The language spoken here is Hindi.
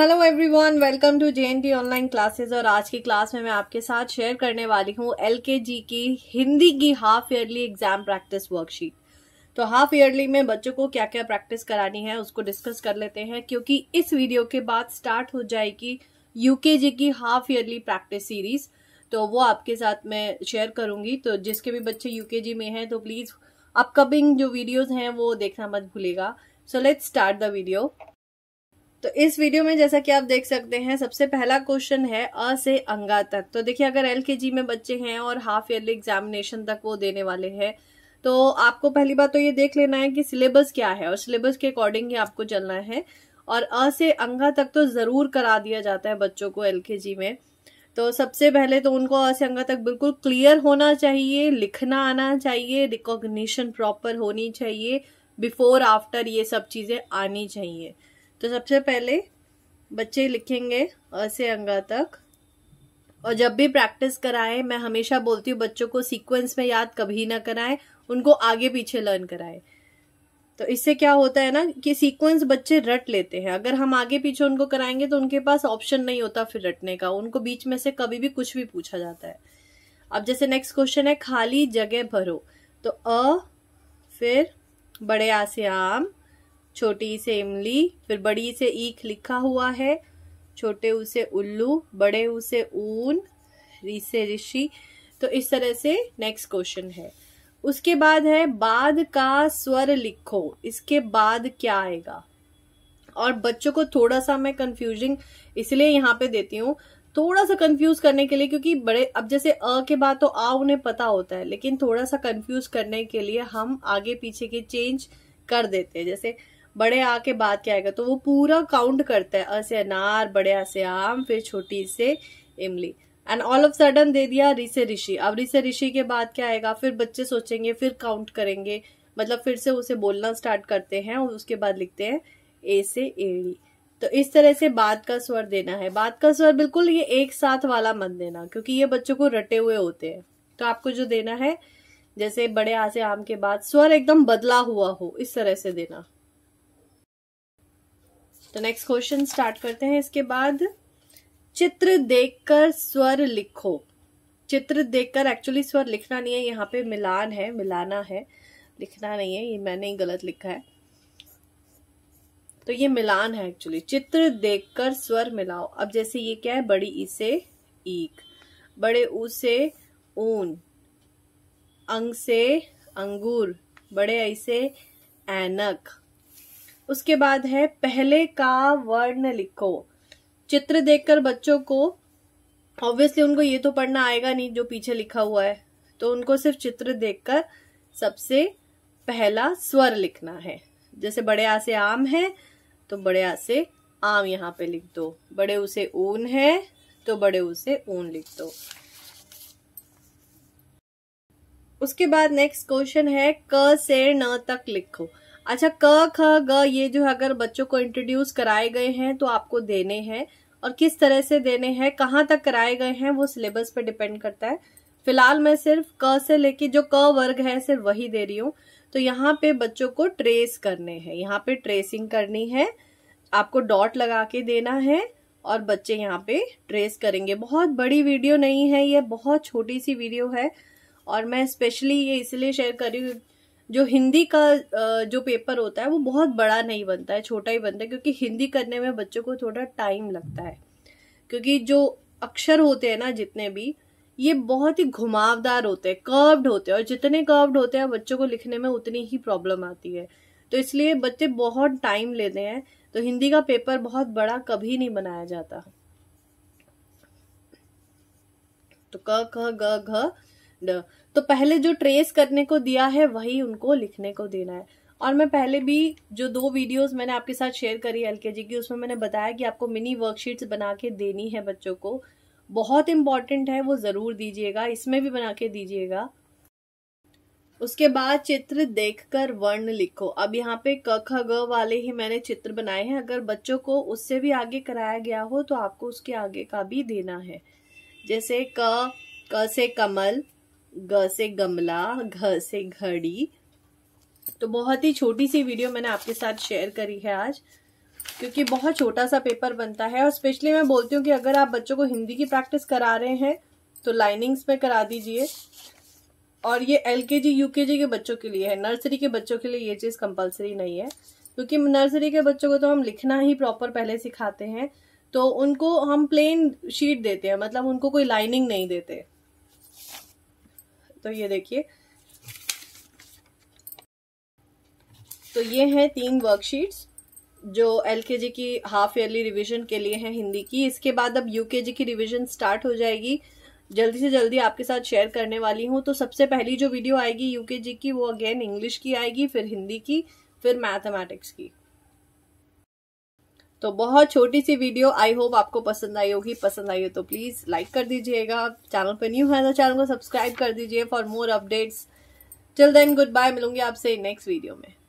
hello everyone welcome to J N T online classes और आज की क्लास में मैं आपके साथ शेयर करने वाली हूँ एल के जी की हिंदी की half yearly exam practice worksheet तो हाफ ईयरली में बच्चों को क्या क्या प्रैक्टिस करानी है उसको डिस्कस कर लेते हैं क्योंकि इस वीडियो के बाद स्टार्ट हो जाएगी यूकेजी की हाफ ईयरली प्रैक्टिस सीरीज तो वो आपके साथ मैं शेयर करूंगी तो जिसके भी बच्चे यूकेजी में हैं तो प्लीज अपकमिंग जो वीडियोज हैं वो देखना मत भूलेगा so let's start the video तो इस वीडियो में जैसा कि आप देख सकते हैं सबसे पहला क्वेश्चन है अ से अंगा तक तो देखिए अगर एल के जी में बच्चे हैं और हाफ ईयरली एग्जामिनेशन तक वो देने वाले हैं तो आपको पहली बात तो ये देख लेना है कि सिलेबस क्या है और सिलेबस के अकॉर्डिंग ही आपको चलना है और अ से अंगा तक तो ज़रूर करा दिया जाता है बच्चों को एल के जी में तो सबसे पहले तो उनको अ से अंगा तक बिल्कुल क्लियर होना चाहिए लिखना आना चाहिए रिकॉग्निशन प्रॉपर होनी चाहिए बिफोर आफ्टर ये सब चीज़ें आनी चाहिए तो सबसे पहले बच्चे लिखेंगे अ से अंगा तक और जब भी प्रैक्टिस कराएं मैं हमेशा बोलती हूँ बच्चों को सीक्वेंस में याद कभी ना कराएं उनको आगे पीछे लर्न कराएं तो इससे क्या होता है ना कि सीक्वेंस बच्चे रट लेते हैं अगर हम आगे पीछे उनको कराएंगे तो उनके पास ऑप्शन नहीं होता फिर रटने का उनको बीच में से कभी भी कुछ भी पूछा जाता है अब जैसे नेक्स्ट क्वेश्चन है खाली जगह भरो तो अ फिर बड़े आसे आम छोटी से इमली फिर बड़ी से ईख लिखा हुआ है छोटे उसे उल्लू बड़े उसे ऊन री से ऋषि तो इस तरह से नेक्स्ट क्वेश्चन है उसके बाद है बाद का स्वर लिखो इसके बाद क्या आएगा और बच्चों को थोड़ा सा मैं कंफ्यूजिंग इसलिए यहाँ पे देती हूँ थोड़ा सा कंफ्यूज करने के लिए क्योंकि बड़े अब जैसे अ के बाद तो आ उन्हें पता होता है लेकिन थोड़ा सा कंफ्यूज करने के लिए हम आगे पीछे के चेंज कर देते हैं जैसे बड़े आ के बाद क्या आएगा तो वो पूरा काउंट करता है अ से अनार बड़े आ आम फिर छोटी से इमली एंड ऑल ऑफ सडन दे दिया रिसे ऋषि अब रिसे ऋषि के बाद क्या आएगा फिर बच्चे सोचेंगे फिर काउंट करेंगे मतलब फिर से उसे बोलना स्टार्ट करते हैं और उसके बाद लिखते हैं ए से एड़ी तो इस तरह से बात का स्वर देना है बात का स्वर बिल्कुल ये एक साथ वाला मत देना क्योंकि ये बच्चों को रटे हुए होते हैं तो आपको जो देना है जैसे बड़े आसे आम के बाद स्वर एकदम बदला हुआ हो इस तरह से देना तो नेक्स्ट क्वेश्चन स्टार्ट करते हैं इसके बाद चित्र देखकर स्वर लिखो चित्र देखकर एक्चुअली स्वर लिखना नहीं है यहाँ पे मिलान है मिलाना है लिखना नहीं है ये मैंने ही गलत लिखा है तो ये मिलान है एक्चुअली चित्र देखकर स्वर मिलाओ अब जैसे ये क्या है बड़ी ई से ईक बड़े ऊ से ऊन अंग से अंगूर बड़े ऐसे ऐनक उसके बाद है पहले का वर्ण लिखो चित्र देखकर बच्चों को ऑब्वियसली उनको ये तो पढ़ना आएगा नहीं जो पीछे लिखा हुआ है तो उनको सिर्फ चित्र देखकर सबसे पहला स्वर लिखना है जैसे बड़े आ से आम है तो बड़े आ से आम यहाँ पे लिख दो बड़े उसे ऊन है तो बड़े उसे ऊन लिख दो उसके बाद नेक्स्ट क्वेश्चन है क से न तक लिखो अच्छा क ख ग ये जो है अगर बच्चों को इंट्रोड्यूस कराए गए हैं तो आपको देने हैं और किस तरह से देने हैं कहाँ तक कराए गए हैं वो सिलेबस पे डिपेंड करता है फिलहाल मैं सिर्फ क से लेके जो क वर्ग है सिर्फ वही दे रही हूँ तो यहाँ पे बच्चों को ट्रेस करने हैं यहाँ पे ट्रेसिंग करनी है आपको डॉट लगा के देना है और बच्चे यहाँ पे ट्रेस करेंगे बहुत बड़ी वीडियो नहीं है ये बहुत छोटी सी वीडियो है और मैं स्पेशली ये इसलिए शेयर कर रही हूँ जो हिंदी का जो पेपर होता है वो बहुत बड़ा नहीं बनता है छोटा ही बनता है क्योंकि हिंदी करने में बच्चों को थोड़ा टाइम लगता है क्योंकि जो अक्षर होते हैं ना जितने भी ये बहुत ही घुमावदार होते हैं कर्व्ड होते हैं और जितने कर्व्ड होते हैं बच्चों को लिखने में उतनी ही प्रॉब्लम आती है तो इसलिए बच्चे बहुत टाइम लेते हैं तो हिंदी का पेपर बहुत बड़ा कभी नहीं बनाया जाता तो क ख ग घ तो पहले जो ट्रेस करने को दिया है वही उनको लिखने को देना है और मैं पहले भी जो दो वीडियोस मैंने आपके साथ शेयर करी एल के जी की उसमें मैंने बताया कि आपको मिनी वर्कशीट्स बना के देनी है बच्चों को बहुत इम्पॉर्टेंट है वो ज़रूर दीजिएगा इसमें भी बना के दीजिएगा उसके बाद चित्र देखकर वर्ण लिखो अब यहाँ पे क ख ग वाले ही मैंने चित्र बनाए हैं अगर बच्चों को उससे भी आगे कराया गया हो तो आपको उसके आगे का भी देना है जैसे क क से कमल ग से गमला घ से घड़ी तो बहुत ही छोटी सी वीडियो मैंने आपके साथ शेयर करी है आज क्योंकि बहुत छोटा सा पेपर बनता है और स्पेशली मैं बोलती हूँ कि अगर आप बच्चों को हिंदी की प्रैक्टिस करा रहे हैं तो लाइनिंग्स में करा दीजिए और ये एल के जी यू के जी के बच्चों के लिए है नर्सरी के बच्चों के लिए ये चीज़ कंपलसरी नहीं है क्योंकि नर्सरी के बच्चों को तो हम लिखना ही प्रॉपर पहले सिखाते हैं तो उनको हम प्लेन शीट देते हैं मतलब उनको कोई लाइनिंग नहीं देते तो ये देखिए तो ये हैं तीन वर्कशीट्स जो एल की हाफ ईयरली रिवीजन के लिए है हिंदी की इसके बाद अब यू की रिवीजन स्टार्ट हो जाएगी जल्दी से जल्दी आपके साथ शेयर करने वाली हूँ तो सबसे पहली जो वीडियो आएगी यूकेजी की वो अगेन इंग्लिश की आएगी फिर हिंदी की फिर मैथमेटिक्स की तो बहुत छोटी सी वीडियो आई होप आपको पसंद आई होगी पसंद आई हो तो प्लीज़ लाइक कर दीजिएगा चैनल पर न्यू है तो चैनल को सब्सक्राइब कर दीजिए for more updates till then good bye मिलूंगी आपसे नेक्स्ट वीडियो में